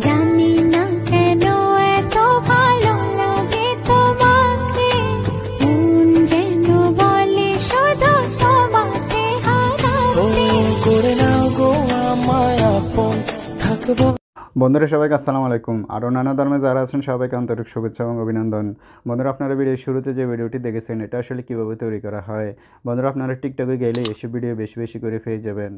站。বন্ধুরা সবাইকে আসসালামু আলাইকুম আরও নানা ধর্মে যারা আছেন সবাইকে আন্তরিক শুভেচ্ছা এবং অভিনন্দন বন্ধুরা আপনারা ভিডিওর শুরুতে যে ভিডিওটি দেখেছেন এটা আসলে কীভাবে তৈরি করা হয় বন্ধুরা আপনারা টিকটকে গেলে এসব ভিডিও বেশি বেশি করে পেয়ে যাবেন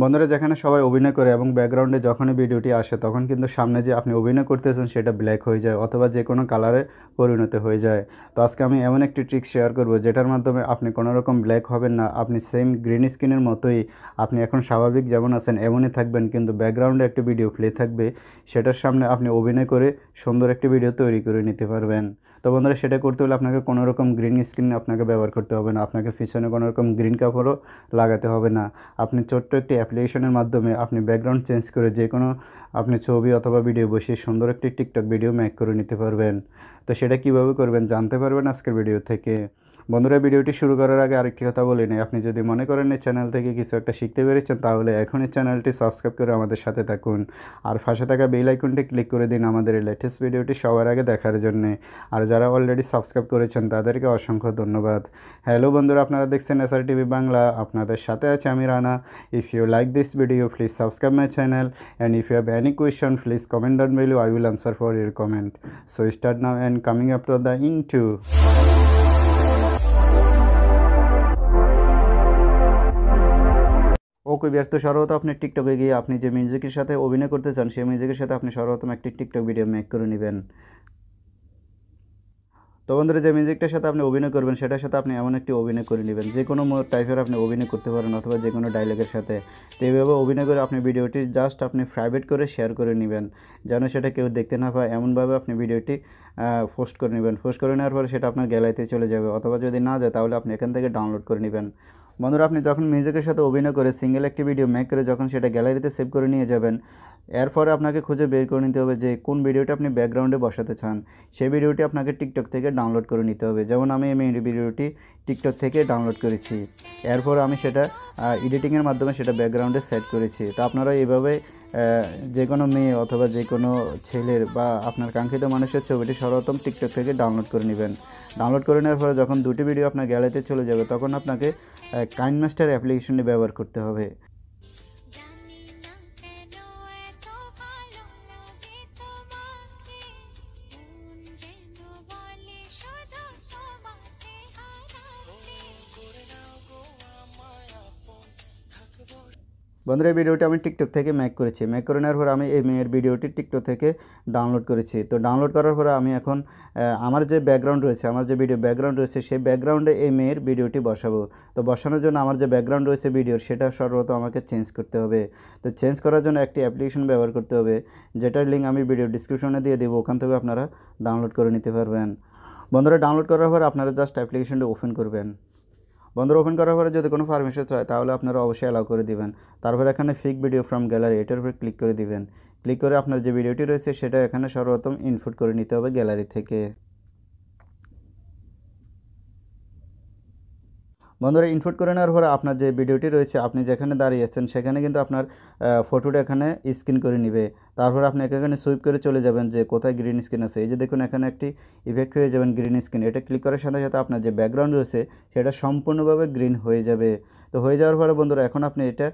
বন্ধুরা যেখানে সবাই অভিনয় করে এবং ব্যাকগ্রাউন্ডে যখনই ভিডিওটি আসে তখন কিন্তু সামনে যে আপনি অভিনয় করতেছেন সেটা ব্ল্যাক হয়ে যায় অথবা যে কোনো কালারে পরিণত হয়ে যায় তো আজকে আমি এমন একটি ট্রিক শেয়ার করব যেটার মাধ্যমে আপনি কোনো রকম ব্ল্যাক হবেন না আপনি সেম গ্রিন স্ক্রিনের মতোই আপনি এখন স্বাভাবিক যেমন আছেন এমনই থাকবেন কিন্তু ব্যাকগ্রাউন্ডে একটি ভিডিও প্লে থাকবে সেটার সামনে আপনি অভিনয় করে সুন্দর একটি ভিডিও তৈরি করে নিতে পারবেন তো বন্ধুরা সেটা করতে হলে আপনাকে কোনো রকম গ্রিন স্ক্রিন আপনাকে ব্যবহার করতে হবে না আপনাকে পিছনে কোনো রকম গ্রিন কাপড়ও লাগাতে হবে না আপনি ছোট্ট একটি অ্যাপ্লিকেশনের মাধ্যমে আপনি ব্যাকগ্রাউন্ড চেঞ্জ করে যে কোনো আপনি ছবি অথবা ভিডিও বসিয়ে সুন্দর একটি টিকটক ভিডিও মেক করে নিতে পারবেন তো সেটা কিভাবে করবেন জানতে পারবেন আজকের ভিডিও থেকে বন্ধুরা ভিডিওটি শুরু করার আগে আরেকটি কথা বলে নেই আপনি যদি মনে করেন এই চ্যানেল থেকে কিছু একটা শিখতে পেরেছেন তাহলে এখনই চ্যানেলটি সাবস্ক্রাইব করে আমাদের সাথে থাকুন আর পাশে থাকা বেল আইকনটি ক্লিক করে দিন আমাদের এই লেটেস্ট ভিডিওটি সবার আগে দেখার জন্য আর যারা অলরেডি সাবস্ক্রাইব করেছেন তাদেরকে অসংখ্য ধন্যবাদ হ্যালো বন্ধুরা আপনারা দেখছেন এসআর টিভি বাংলা আপনাদের সাথে আছে আমি Rana if you like this video please subscribe my channel and if you have any question please comment down below I will answer for your comment so start now and coming up to the intro খুবই ব্যস্ত সর্বত আপনি টিকটকে গিয়ে আপনি যে মিউজিকের সাথে অভিনয় করতে চান সেই মিউজিকের সাথে আপনি সর্বপ্রথম একটি টিকটক ভিডিও মেক করে নেবেন তো বন্ধুরা যে মিউজিকটার সাথে আপনি অভিনয় করবেন সেটার সাথে আপনি এমন একটি অভিনয় করে নেবেন যে কোনো টাইপের আপনি অভিনয় করতে পারেন অথবা যে কোনো ডায়লগের সাথে তো এইভাবে অভিনয় করে আপনি ভিডিওটি জাস্ট আপনি প্রাইভেট করে শেয়ার করে নেবেন যেন সেটা কেউ দেখতে না পায় এমনভাবে আপনি ভিডিওটি পোস্ট করে নেবেন পোস্ট করে নেওয়ার পরে সেটা আপনার গ্যালারিতে চলে যাবে অথবা যদি না যায় তাহলে আপনি এখান থেকে ডাউনলোড করে নেবেন বন্ধুরা আপনি যখন মিউজিকের সাথে অভিনয় করে সিঙ্গেল একটি ভিডিও মেক করে যখন সেটা গ্যালারিতে সেভ করে নিয়ে যাবেন এরপরে আপনাকে খুঁজে বের করে নিতে হবে যে কোন ভিডিওটি আপনি ব্যাকগ্রাউন্ডে বসাতে চান সেই ভিডিওটি আপনাকে টিকটক থেকে ডাউনলোড করে নিতে হবে যেমন আমি এই ভিডিওটি টিকটক থেকে ডাউনলোড করেছি এরপর আমি সেটা এডিটিংয়ের মাধ্যমে সেটা ব্যাকগ্রাউন্ডে সেট করেছি তো আপনারা এইভাবে যে কোনো মেয়ে অথবা যে কোনো ছেলের বা আপনার কাঙ্ক্ষিত মানুষের ছবিটি সর্বপ্রথম টিকটক থেকে ডাউনলোড করে নেবেন ডাউনলোড করে নেওয়ার পরে যখন দুটি ভিডিও আপনার গ্যালারিতে চলে যাবে তখন আপনাকে কাইন মাস্টার অ্যাপ্লিকেশনটি ব্যবহার করতে হবে বন্ধুরা এই ভিডিওটি আমি টিকটক থেকে ম্যাক করেছি ম্যাক করে নেওয়ার পর আমি এই মেয়ের ভিডিওটি টিকটক থেকে ডাউনলোড করেছি তো ডাউনলোড করার পরে আমি এখন আমার যে ব্যাকগ্রাউন্ড রয়েছে আমার যে ভিডিও ব্যাকগ্রাউন্ড রয়েছে সেই ব্যাকগ্রাউন্ডে এই মেয়ের ভিডিওটি বসাবো তো বসানোর জন্য আমার যে ব্যাকগ্রাউন্ড রয়েছে ভিডিওর সেটা সর্বত আমাকে চেঞ্জ করতে হবে তো চেঞ্জ করার জন্য একটি অ্যাপ্লিকেশন ব্যবহার করতে হবে যেটার লিঙ্ক আমি ভিডিও ডিসক্রিপশনে দিয়ে দেবো ওখান থেকে আপনারা ডাউনলোড করে নিতে পারবেন বন্ধুরা ডাউনলোড করার পর আপনারা জাস্ট অ্যাপ্লিকেশনটি ওপেন করবেন বন্ধুরা ওপেন করার পরে যদি কোনো পারমিশন চায় তাহলে আপনারা অবশ্যই অ্যালাউ করে দিবেন তারপর এখানে ফিক ভিডিও ফ্রম গ্যালারি এটার উপর ক্লিক করে দিবেন ক্লিক করে আপনার যে ভিডিওটি রয়েছে সেটা এখানে সর্বপ্রথম ইনপুট করে নিতে হবে গ্যালারি থেকে বন্ধুরা ইনপুট করে নেওয়ার পরে আপনার যে ভিডিওটি রয়েছে আপনি যেখানে দাঁড়িয়ে আছেন সেখানে কিন্তু আপনার ফটোটা এখানে স্ক্রিন করে নিবে তারপর আপনি এখানে সুইপ করে চলে যাবেন যে কোথায় গ্রিন স্ক্রিন আছে এই যে দেখুন এখানে একটি ইফেক্ট হয়ে যাবেন গ্রিন স্ক্রিন এটা ক্লিক করার সাথে সাথে আপনার যে ব্যাকগ্রাউন্ড রয়েছে সেটা সম্পূর্ণভাবে গ্রিন হয়ে যাবে তো হয়ে যাওয়ার পরে বন্ধুরা এখন আপনি এটা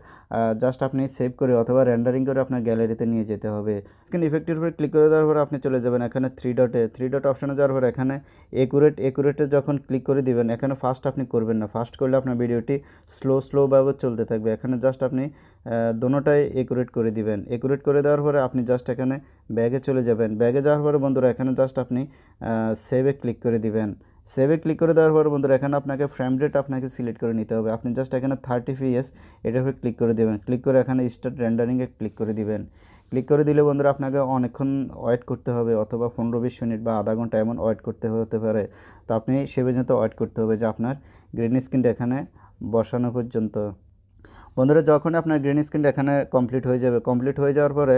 জাস্ট আপনি সেভ করে অথবা র্যান্ডারিং করে আপনার গ্যালারিতে নিয়ে যেতে হবে স্ক্রিন ইফেক্টের উপর ক্লিক করে দেওয়ার পরে আপনি চলে যাবেন এখানে থ্রি ডটে থ্রি ডট অপশানে যাওয়ার পরে এখানে একুরেট একুরেটে যখন ক্লিক করে দিবেন এখানে ফার্স্ট আপনি করবেন না ফার্স্ট করলে আপনার ভিডিওটি স্লো স্লোভাবে চলতে থাকবে এখানে জাস্ট আপনি দোনোটাই একুরেট করে দিবেন একুরেট করে দেওয়ার পরে আপনি জাস্ট এখানে ব্যাগে চলে যাবেন ব্যাগে যাওয়ার পরে বন্ধুরা এখানে জাস্ট আপনি সেভে ক্লিক করে দিবেন সেভে ক্লিক করে দেওয়ার পর বন্ধুরা এখানে আপনাকে ফ্রেম রেট আপনাকে সিলেক্ট করে নিতে হবে আপনি জাস্ট এখানে থার্টি পিএস এটার উপরে ক্লিক করে দেবেন ক্লিক করে এখানে স্টার্ট রেন্ডারিংয়ে ক্লিক করে দিবেন ক্লিক করে দিলে বন্ধুরা আপনাকে অনেকক্ষণ ওয়েট করতে হবে অথবা পনেরো বিশ মিনিট বা আধা ঘন্টা এমন ওয়েট করতে হতে পারে তো আপনি সে পর্যন্ত ওয়েট করতে হবে যে আপনার গ্রিন স্ক্রিনটা এখানে বসানো পর্যন্ত বন্ধুরা যখন আপনার গ্রিন স্ক্রিনটা এখানে কমপ্লিট হয়ে যাবে কমপ্লিট হয়ে যাওয়ার পরে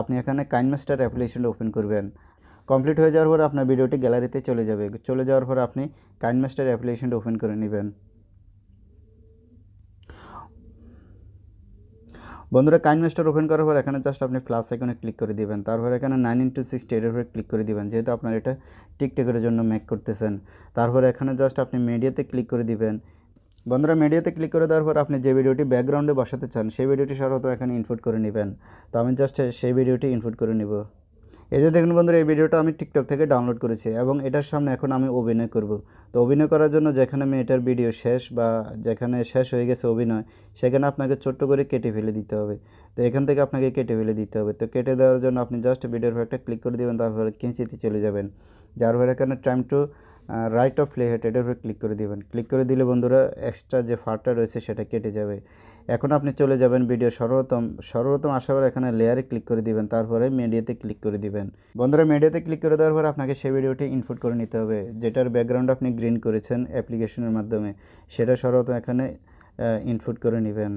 আপনি এখানে কাইনমাস্টার অ্যাপ্লিকেশনটা ওপেন করবেন কমপ্লিট হয়ে যাওয়ার পর আপনার ভিডিওটি গ্যালারিতে চলে যাবে চলে যাওয়ার পর আপনি কাইনমাস্টার অ্যাপ্লিকেশনটা ওপেন করে নেবেন বন্ধুরা কাইন ওপেন করার পর এখানে জাস্ট আপনি প্লাস আইকনে ক্লিক করে দিবেন তারপর এখানে নাইন ইন্টু সিক্স এর উপরে ক্লিক করে দিবেন যেহেতু আপনার এটা টিকটকের জন্য মেক করতেছেন তারপর এখানে জাস্ট আপনি মিডিয়াতে ক্লিক করে দিবেন বন্ধুরা মিডিয়াতে ক্লিক করে দেওয়ার পর আপনি যে ভিডিওটি ব্যাকগ্রাউন্ডে বসাতে চান সেই ভিডিওটি সাধারণত এখানে ইনপুট করে নেবেন তো আমি জাস্ট সেই ভিডিওটি ইনপুট করে নেব এই যে দেখুন বন্ধুরা এই ভিডিওটা আমি টিকটক থেকে ডাউনলোড করেছি এবং এটার সামনে এখন আমি অভিনয় করব তো অভিনয় করার জন্য যেখানে আমি এটার ভিডিও শেষ বা যেখানে শেষ হয়ে গেছে অভিনয় সেখানে আপনাকে ছোট্ট করে কেটে ফেলে দিতে হবে তো এখান থেকে আপনাকে কেটে ফেলে দিতে হবে তো কেটে দেওয়ার জন্য আপনি জাস্ট ভিডিওর একটা ক্লিক করে দেবেন তারপরে কেঁচিতে চলে যাবেন যার ফলে এখানে time to right of play এটার উপরে ক্লিক করে দেবেন ক্লিক করে দিলে বন্ধুরা এক্সট্রা যে ফারটা রয়েছে সেটা কেটে যাবে এখন আপনি চলে যাবেন ভিডিও সর্বপ্রথম সর্বপ্রথম আসার পর এখানে লেয়ারে ক্লিক করে দিবেন তারপরে মিডিয়াতে ক্লিক করে দিবেন বন্ধুরা মিডিয়াতে ক্লিক করে দেওয়ার পর আপনাকে সেই ভিডিওটি ইনপুট করে নিতে হবে যেটার ব্যাকগ্রাউন্ড আপনি গ্রিন করেছেন অ্যাপ্লিকেশনের মাধ্যমে সেটা সর্বপ্রথম এখানে ইনপুট করে নেবেন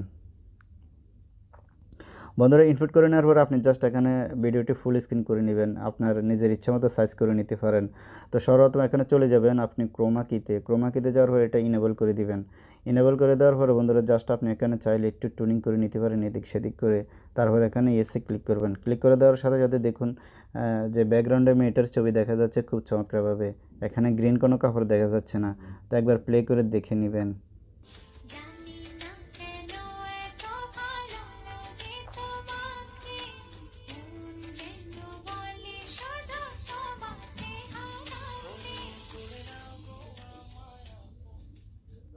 বন্ধুরা ইনপুট করে নেওয়ার পর আপনি জাস্ট এখানে ভিডিওটি ফুল স্ক্রিন করে নেবেন আপনার নিজের ইচ্ছে মতো সাইজ করে নিতে পারেন তো সর্বপ্রথম এখানে চলে যাবেন আপনি ক্রোমা কিতে ক্রোমা কিতে যাওয়ার পর এটা ইনেবল করে দিবেন ইনেবল করে দেওয়ার পর বন্ধুরা জাস্ট আপনি এখানে চাইলে একটু টুনিং করে নিতে পারেন এদিক সেদিক করে তারপর এখানে এসে ক্লিক করবেন ক্লিক করে দেওয়ার সাথে সাথে দেখুন যে ব্যাকগ্রাউন্ডে মেয়েটার ছবি দেখা যাচ্ছে খুব চমৎকারভাবে এখানে গ্রিন কোনো কাপড় দেখা যাচ্ছে না তো একবার প্লে করে দেখে নেবেন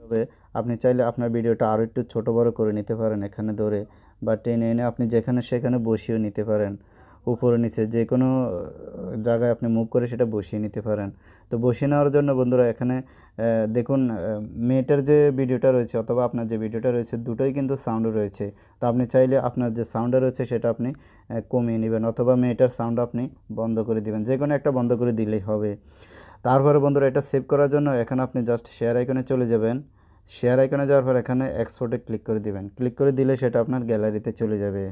তবে আপনি চাইলে আপনার ভিডিওটা আরও একটু ছোটো বড়ো করে নিতে পারেন এখানে ধরে বা টেনে এনে আপনি যেখানে সেখানে বসিয়ে নিতে পারেন উপরে নিচে যে কোনো জায়গায় আপনি মুভ করে সেটা বসিয়ে নিতে পারেন তো বসিয়ে নেওয়ার জন্য বন্ধুরা এখানে দেখুন মেয়েটার যে ভিডিওটা রয়েছে অথবা আপনার যে ভিডিওটা রয়েছে দুটোই কিন্তু সাউন্ড রয়েছে তো আপনি চাইলে আপনার যে সাউন্ড রয়েছে সেটা আপনি কমিয়ে নেবেন অথবা মেয়েটার সাউন্ড আপনি বন্ধ করে দিবেন যে কোনো একটা বন্ধ করে দিলেই হবে তারপরে বন্ধুরা এটা সেভ করার জন্য এখানে আপনি জাস্ট শেয়ার আইকনে চলে যাবেন শেয়ার আইকনে যাওয়ার পর এখানে এক্সপোর্টে ক্লিক করে দিবেন ক্লিক করে দিলে সেটা আপনার গ্যালারিতে চলে যাবে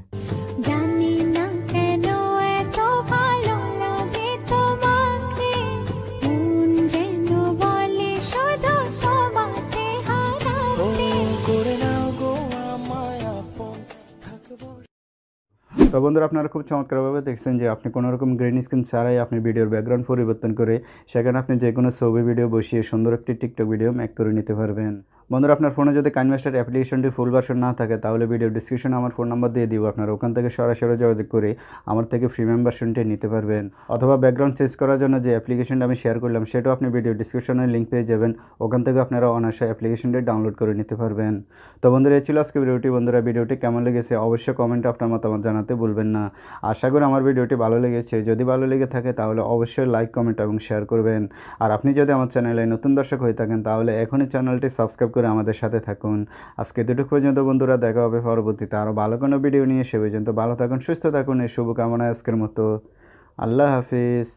তো বন্ধুরা আপনারা খুব চমৎকারভাবে দেখছেন যে আপনি কোনো রকম গ্রিন স্ক্রিন ছাড়াই আপনি ভিডিওর ব্যাকগ্রাউন্ড পরিবর্তন করে সেখানে আপনি যে কোনো ছবি ভিডিও বসিয়ে সুন্দর একটি টিকটক ভিডিও ম্যাক করে নিতে পারবেন বন্ধুরা আপনার ফোনে যদি কাইন অ্যাপ্লিকেশনটি ফুল ভার্সন না থাকে তাহলে ভিডিও ডিসক্রিপশনে আমার ফোন নাম্বার দিয়ে দিব আপনারা ওখান থেকে সরাসরি যোগাযোগ করে আমার থেকে ফ্রি মেম্বারশনটি নিতে পারবেন অথবা ব্যাকগ্রাউন্ড চেঞ্জ করার জন্য যে অ্যাপ্লিকেশনটা আমি শেয়ার করলাম সেটাও আপনি ভিডিও ডিসক্রিপশনে লিঙ্ক পেয়ে যাবেন ওখান থেকে আপনারা অনায়াসে অ্যাপ্লিকেশনটি ডাউনলোড করে নিতে পারবেন তো বন্ধুরা এই ছিল আজকে ভিডিওটি বন্ধুরা ভিডিওটি কেমন লেগেছে অবশ্যই কমেন্টে আপনার মতামত জানাতে ভুলবেন না আশা করি আমার ভিডিওটি ভালো লেগেছে যদি ভালো লেগে থাকে তাহলে অবশ্যই লাইক কমেন্ট এবং শেয়ার করবেন আর আপনি যদি আমার চ্যানেলে নতুন দর্শক হয়ে থাকেন তাহলে এখনই চ্যানেলটি সাবস্ক্রাইব করে আমাদের সাথে থাকুন আজকে দুটুক পর্যন্ত বন্ধুরা দেখা হবে পরবর্তীতে আরও ভালো কোনো ভিডিও নিয়ে সে পর্যন্ত ভালো থাকুন সুস্থ থাকুন এই শুভকামনা আজকের মতো আল্লাহ হাফিজ